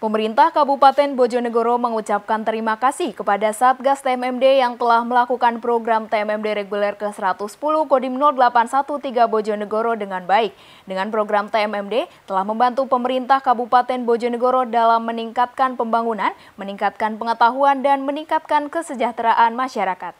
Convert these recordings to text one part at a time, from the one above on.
Pemerintah Kabupaten Bojonegoro mengucapkan terima kasih kepada Satgas TMMD yang telah melakukan program TMMD reguler ke-110 Kodim 0813 Bojonegoro dengan baik. Dengan program TMMD telah membantu pemerintah Kabupaten Bojonegoro dalam meningkatkan pembangunan, meningkatkan pengetahuan, dan meningkatkan kesejahteraan masyarakat.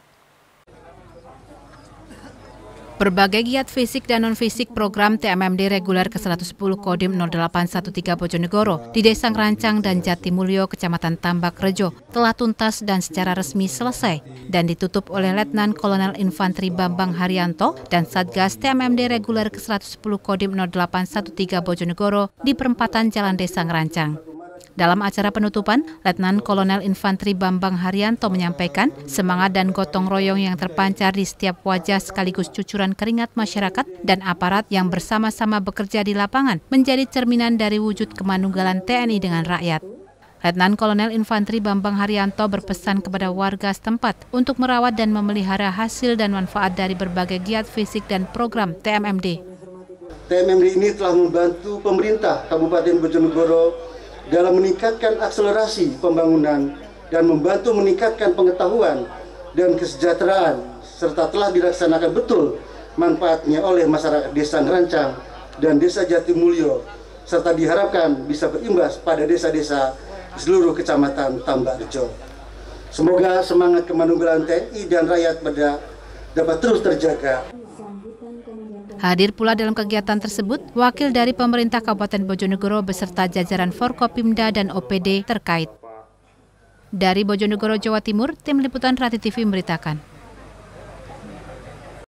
Berbagai giat fisik dan non-fisik program TMMD reguler ke-110 Kodim 0813 Bojonegoro di Desa Rancang dan Jatimulyo, Kecamatan Tambak Rejo telah tuntas dan secara resmi selesai dan ditutup oleh Letnan Kolonel Infanteri Bambang Haryanto dan Satgas TMMD reguler ke-110 Kodim 0813 Bojonegoro di perempatan Jalan Desa Rancang. Dalam acara penutupan, Letnan Kolonel Infanteri Bambang Haryanto menyampaikan semangat dan gotong royong yang terpancar di setiap wajah sekaligus cucuran keringat masyarakat dan aparat yang bersama-sama bekerja di lapangan menjadi cerminan dari wujud kemanunggalan TNI dengan rakyat. Letnan Kolonel Infanteri Bambang Haryanto berpesan kepada warga setempat untuk merawat dan memelihara hasil dan manfaat dari berbagai giat fisik dan program TMMD. TMMD ini telah membantu pemerintah Kabupaten Bojonegoro dalam meningkatkan akselerasi pembangunan dan membantu meningkatkan pengetahuan dan kesejahteraan serta telah dilaksanakan betul manfaatnya oleh masyarakat Desa Ngerancang dan Desa Jatimulyo serta diharapkan bisa berimbas pada desa-desa seluruh kecamatan Tambakrejo. Semoga semangat kemanunggalan TNI dan rakyat pada dapat terus terjaga. Hadir pula dalam kegiatan tersebut, wakil dari pemerintah Kabupaten Bojonegoro beserta jajaran Forkopimda dan OPD terkait. Dari Bojonegoro, Jawa Timur, Tim Liputan Rati TV memberitakan.